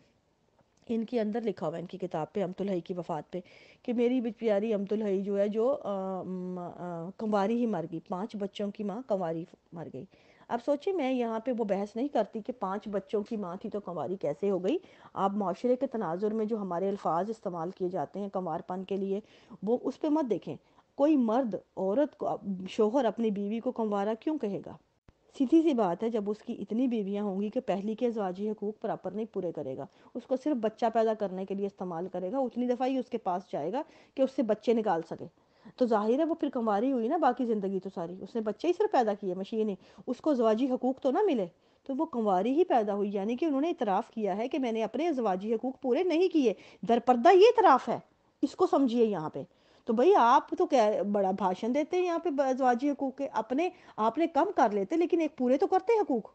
इनके अंदर लिखा हुआ है इनकी किताब पे हई की वफ़ात पे कि मेरी प्यारी हई जो है जो कंवारी ही मर गई पांच बच्चों की माँ कंवारी मर गई अब सोचिए मैं यहाँ पे वो बहस नहीं करती कि पांच बच्चों की माँ थी तो कंवारी कैसे हो गई आप माशरे के तनाजुर में जो हमारे अल्फाज इस्तेमाल किए जाते हैं कंवारपन के लिए वो उस पर मत देखें कोई मर्द औरत को शोहर अपनी बीवी को कंवारा क्यों कहेगा सीधी सी बात है जब उसकी इतनी बीवियाँ होंगी कि पहली के अजवाजी हकूक प्रॉपर नहीं पूरे करेगा उसको सिर्फ बच्चा पैदा करने के लिए इस्तेमाल करेगा उतनी दफ़ा ही उसके पास जाएगा कि उससे बच्चे निकाल सके तो जाहिर है वो फिर कंवारी हुई ना बाकी ज़िंदगी तो सारी उसने बच्चे ही सिर्फ पैदा किए मशीन उसको अजवाजी हकूक तो ना मिले तो वो कंवारी ही पैदा हुई यानी कि उन्होंने इतराफ़ किया है कि मैंने अपने अजवाजी हकूक पूरे नहीं किए दरपर्दा ये इतराफ़ है इसको समझिए यहाँ पे तो भाई आप तो क्या बड़ा भाषण देते हैं यहाँ पे अजवाजी हकूक के अपने आपने कम कर लेते लेकिन एक पूरे तो करते हैं हकूक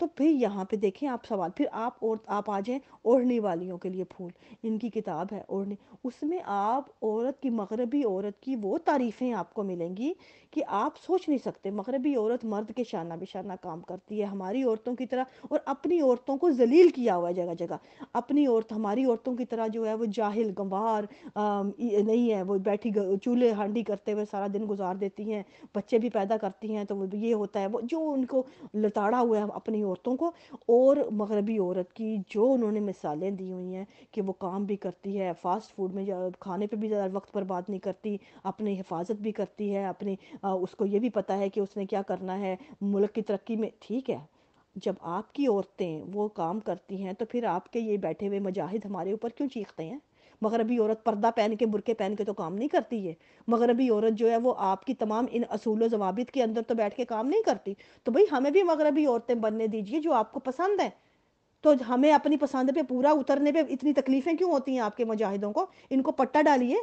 तो फिर यहाँ पे देखें आप सवाल फिर आप और आप आ जाएं ओढ़ने वालियों के लिए फूल इनकी किताब है ओढ़ने उसमें आप औरत की मगरबी औरत की वो तारीफ़ें आपको मिलेंगी कि आप सोच नहीं सकते मगरबी औरत मर्द के शाना बिशाना काम करती है हमारी औरतों की तरह और अपनी औरतों को जलील किया हुआ है जगह जगह अपनी औरत हमारी औरतों की तरह जो है वो जाहिल गंवार नहीं है वो बैठी चूल्हे हांडी करते हुए सारा दिन गुजार देती हैं बच्चे भी पैदा करती हैं तो ये होता है वो जो उनको लताड़ा हुआ है अपनी औरतों को और मगरबी औरत की जो उन्होंने मिसालें दी हुई हैं कि वो काम भी करती है फास्ट फूड में खाने पर भी ज़्यादा वक्त बर्बाद नहीं करती अपनी हिफाजत भी करती है अपनी उसको ये भी पता है कि उसने क्या करना है मुल्क की तरक्की में ठीक है जब आपकी औरतें वो काम करती हैं तो फिर आपके ये बैठे हुए मजाहिद हमारे ऊपर क्यों चीखते हैं मगरबी औरत पर्दा पहन के बुरके पहन के तो काम नहीं करती है मगरबी औरत जो है वो आपकी तमाम इन असूल जवाबित के अंदर तो बैठ के काम नहीं करती तो भाई हमें भी मगरबी औरतें बनने दीजिए जो आपको पसंद है तो हमें अपनी पसंद पे पूरा उतरने पे इतनी तकलीफें क्यों होती हैं आपके मुजाहिदों को इनको पट्टा डालिए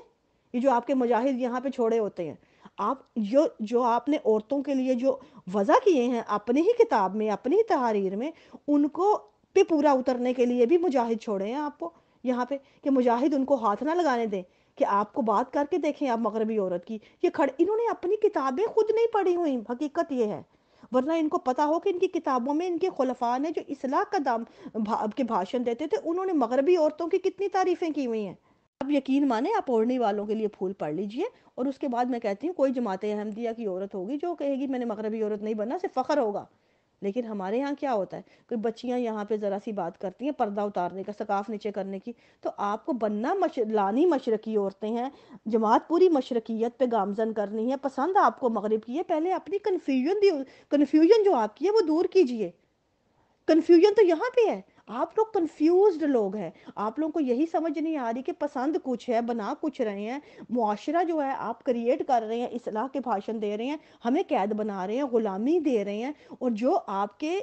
ये जो आपके मुजाहिद यहाँ पे छोड़े होते हैं आप जो जो आपने औरतों के लिए जो वजह किए हैं अपनी ही किताब में अपनी ही तहारीर में उनको पे पूरा उतरने के लिए भी मुजाहिद छोड़े हैं आपको यहाँ पे कि मुजाहिद उनको हाथ ना लगाने दें कि आपको बात करके देखें आप मगरबी औरत की ये खड़े इन्होंने अपनी किताबें खुद नहीं पढ़ी हुई हकीकत ये है वरना इनको पता हो कि इनकी किताबों में इनके खुलफा ने जो इसलाह का दाम भा, के भाषण देते थे उन्होंने मगरबी औरतों की कितनी तारीफ़ें की हुई हैं अब यकीन माने आप ओढ़ने वालों के लिए फूल पढ़ लीजिए और उसके बाद मैं कहती हूँ कोई जमात अहमदिया की औरत होगी जो कहेगी मैंने मगरबी औरत नहीं बनना सिर्फ फ़ख्र होगा लेकिन हमारे यहाँ क्या होता है कोई बच्चियाँ यहाँ पे ज़रा सी बात करती हैं पर्दा उतारने का सकाफ नीचे करने की तो आपको बनना मश लानी मशरकी औरतें हैं जमात पूरी मशरकियत पे गामजन करनी है पसंद आपको मगरब की है पहले अपनी कन्फ्यूजन दी कन्फ्यूजन जो आपकी है वो दूर कीजिए कन्फ्यूजन तो यहाँ पे है आप लोग कंफ्यूज लोग हैं आप लोगों को यही समझ नहीं आ रही कि पसंद कुछ है बना कुछ रहे हैं मुआशरा जो है आप क्रिएट कर रहे हैं इसलाह के भाषण दे रहे हैं हमें कैद बना रहे हैं ग़ुलामी दे रहे हैं और जो आपके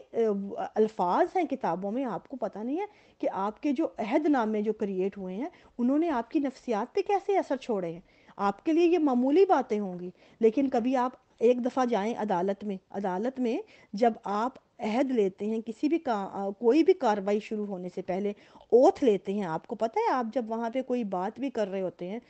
अल्फाज हैं किताबों में आपको पता नहीं है कि आपके जो अहदनामे जो क्रिएट हुए हैं उन्होंने आपकी नफ्सियात पे कैसे असर छोड़े हैं आपके लिए ये मामूली बातें होंगी लेकिन कभी आप एक दफ़ा जाएं अदालत में अदालत में जब आप अहद लेते हैं किसी भी का कोई भी कार्रवाई शुरू होने से पहले ओथ लेते हैं आपको पता है आप जब वहाँ पे कोई बात भी कर रहे होते हैं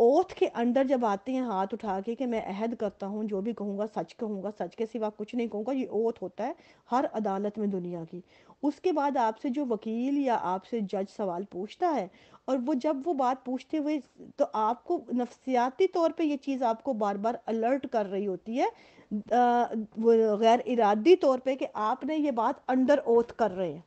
ओथ के अंदर जब आते हैं हाथ उठा के कि मैं अहद करता हूँ जो भी कहूँगा सच कहूँगा सच के सिवा कुछ नहीं कहूँगा ये ओथ होता है हर अदालत में दुनिया की उसके बाद आपसे जो वकील या आपसे जज सवाल पूछता है और वो जब वो बात पूछते हुए तो आपको नफसियाती तौर पे ये चीज़ आपको बार बार अलर्ट कर रही होती है गैर इरादी तौर पे कि आपने ये बात अंडर ओथ कर रहे हैं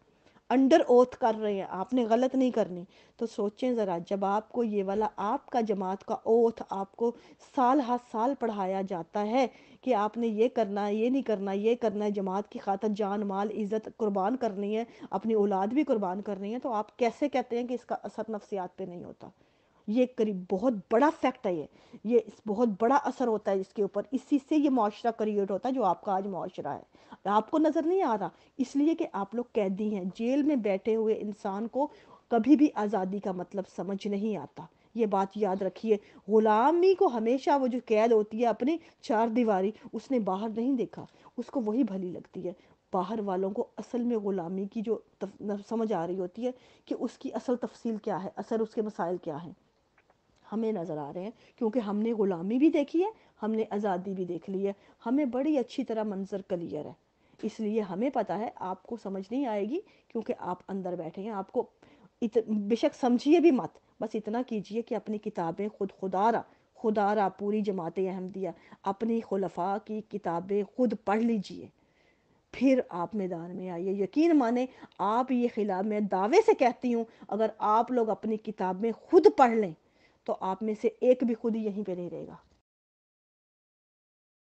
अंडर ओथ कर रहे हैं आपने गलत नहीं करनी तो सोचें ज़रा जब आपको ये वाला आपका जमात का ओथ आपको साल हर साल पढ़ाया जाता है कि आपने ये करना है ये नहीं करना ये करना है जमात की खातर जान माल इज़्ज़त कुर्बान करनी है अपनी औलाद भी कुर्बान करनी है तो आप कैसे कहते हैं कि इसका असर नफ्सियात पे नहीं होता ये करीब बहुत बड़ा फैक्ट है ये ये बहुत बड़ा असर होता है इसके ऊपर इसी से ये माशरा क्रिएट होता है जो आपका आज माशरा है आपको नज़र नहीं आ रहा इसलिए कि आप लोग कैदी हैं जेल में बैठे हुए इंसान को कभी भी आज़ादी का मतलब समझ नहीं आता ये बात याद रखिए गुलामी को हमेशा वो जो कैद होती है अपनी चार दीवारी उसने बाहर नहीं देखा उसको वही भली लगती है बाहर वालों को असल में ग़ुलामी की जो समझ आ रही होती है कि उसकी असल तफसील क्या है असल उसके मसाइल क्या हैं हमें नज़र आ रहे हैं क्योंकि हमने ग़ुलामी भी देखी है हमने आज़ादी भी देख ली है हमें बड़ी अच्छी तरह मंजर क्लियर है इसलिए हमें पता है आपको समझ नहीं आएगी क्योंकि आप अंदर बैठे हैं आपको इत बेशक समझिए भी मत बस इतना कीजिए कि अपनी किताबें खुद खुदारा खुदारा पूरी जमात अहमदिया अपनी खुलफा की किताबें खुद पढ़ लीजिए फिर आप मैदान में आइए यकीन माने आप ये खिलाफ मैं दावे से कहती हूँ अगर आप लोग अपनी किताबें खुद पढ़ लें तो आप में से एक भी खुद ही यहीं पे नहीं रहेगा